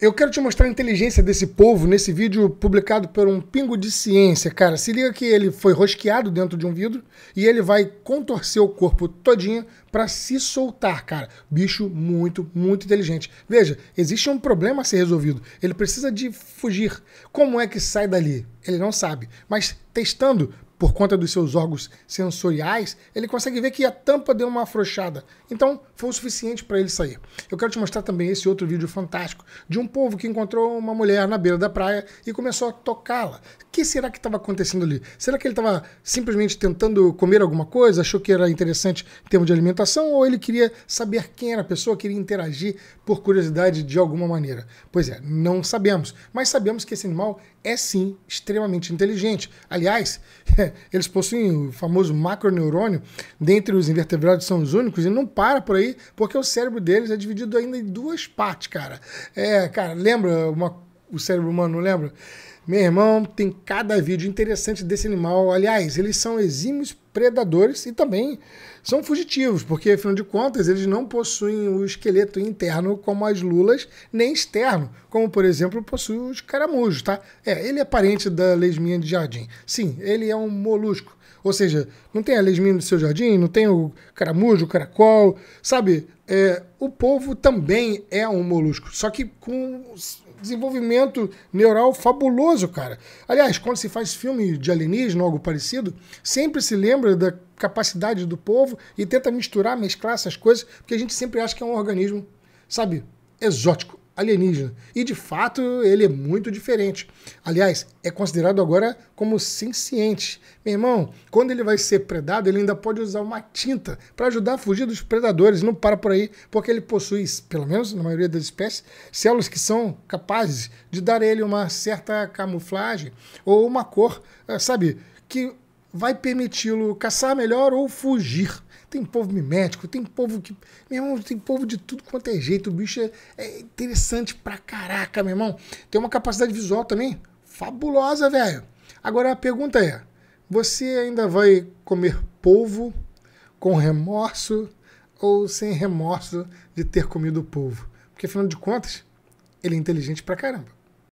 Eu quero te mostrar a inteligência desse povo nesse vídeo publicado por um pingo de ciência, cara. Se liga que ele foi rosqueado dentro de um vidro e ele vai contorcer o corpo todinho para se soltar, cara. Bicho muito, muito inteligente. Veja, existe um problema a ser resolvido. Ele precisa de fugir. Como é que sai dali? Ele não sabe, mas testando por conta dos seus órgãos sensoriais, ele consegue ver que a tampa deu uma afrouxada. Então, foi o suficiente para ele sair. Eu quero te mostrar também esse outro vídeo fantástico de um povo que encontrou uma mulher na beira da praia e começou a tocá-la. O que será que estava acontecendo ali? Será que ele estava simplesmente tentando comer alguma coisa, achou que era interessante em termos de alimentação, ou ele queria saber quem era a pessoa, queria interagir por curiosidade de alguma maneira? Pois é, não sabemos. Mas sabemos que esse animal é sim extremamente inteligente. Aliás, Eles possuem o famoso macroneurônio, dentre os invertebrados são os únicos, e não para por aí, porque o cérebro deles é dividido ainda em duas partes, cara. É, cara, lembra uma, o cérebro humano, não lembra? Meu irmão, tem cada vídeo interessante desse animal. Aliás, eles são exímios predadores e também são fugitivos, porque afinal de contas eles não possuem o esqueleto interno como as lulas, nem externo, como por exemplo possui os caramujos, tá? É, ele é parente da lesminha de jardim. Sim, ele é um molusco. Ou seja, não tem a lesminha do seu jardim, não tem o caramujo, o caracol, sabe? É, o povo também é um molusco, só que com desenvolvimento neural fabuloso maravilhoso, cara. Aliás, quando se faz filme de alienígena ou algo parecido, sempre se lembra da capacidade do povo e tenta misturar, mesclar essas coisas, porque a gente sempre acha que é um organismo, sabe, exótico alienígena. E de fato ele é muito diferente. Aliás, é considerado agora como senciente. Meu irmão, quando ele vai ser predado, ele ainda pode usar uma tinta para ajudar a fugir dos predadores. Não para por aí, porque ele possui, pelo menos na maioria das espécies, células que são capazes de dar a ele uma certa camuflagem ou uma cor, eh, sabe? Que vai permiti-lo caçar melhor ou fugir. Tem povo mimético, tem povo que. Meu irmão, tem povo de tudo quanto é jeito. O bicho é, é interessante pra caraca, meu irmão. Tem uma capacidade visual também fabulosa, velho. Agora a pergunta é: você ainda vai comer polvo com remorso ou sem remorso de ter comido polvo? Porque afinal de contas, ele é inteligente pra caramba.